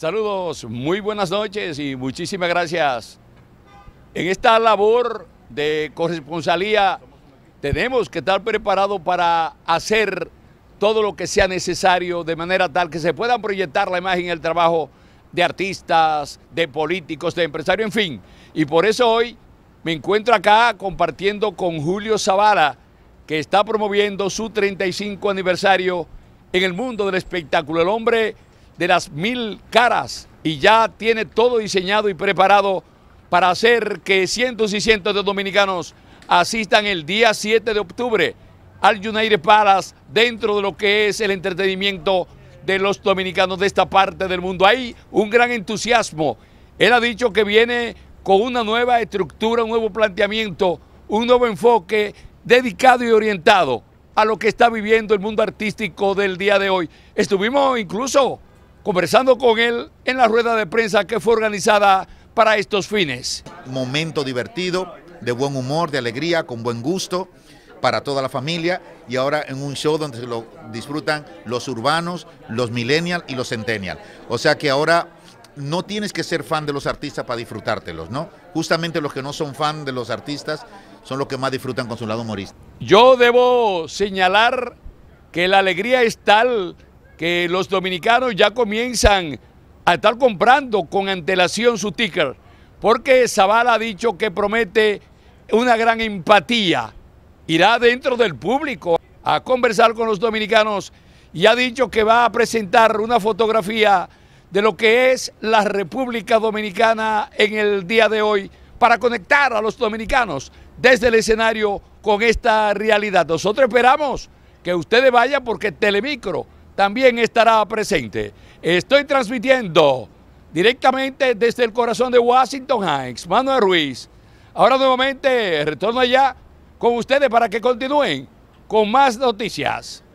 Saludos, muy buenas noches y muchísimas gracias. En esta labor de corresponsalía tenemos que estar preparados para hacer todo lo que sea necesario de manera tal que se pueda proyectar la imagen y el trabajo de artistas, de políticos, de empresarios, en fin. Y por eso hoy me encuentro acá compartiendo con Julio Zavala, que está promoviendo su 35 aniversario en el mundo del espectáculo. El hombre de las mil caras y ya tiene todo diseñado y preparado para hacer que cientos y cientos de dominicanos asistan el día 7 de octubre al United Palace dentro de lo que es el entretenimiento de los dominicanos de esta parte del mundo. Hay un gran entusiasmo. Él ha dicho que viene con una nueva estructura, un nuevo planteamiento, un nuevo enfoque dedicado y orientado a lo que está viviendo el mundo artístico del día de hoy. Estuvimos incluso conversando con él en la rueda de prensa que fue organizada para estos fines. Momento divertido, de buen humor, de alegría, con buen gusto para toda la familia y ahora en un show donde lo disfrutan los urbanos, los millennials y los centennials. O sea que ahora no tienes que ser fan de los artistas para disfrutártelos, ¿no? Justamente los que no son fan de los artistas son los que más disfrutan con su lado humorista. Yo debo señalar que la alegría es tal que los dominicanos ya comienzan a estar comprando con antelación su ticker, porque Zavala ha dicho que promete una gran empatía, irá dentro del público a conversar con los dominicanos y ha dicho que va a presentar una fotografía de lo que es la República Dominicana en el día de hoy para conectar a los dominicanos desde el escenario con esta realidad. Nosotros esperamos que ustedes vayan porque Telemicro también estará presente. Estoy transmitiendo directamente desde el corazón de Washington Heights, Manuel Ruiz. Ahora nuevamente retorno allá con ustedes para que continúen con más noticias.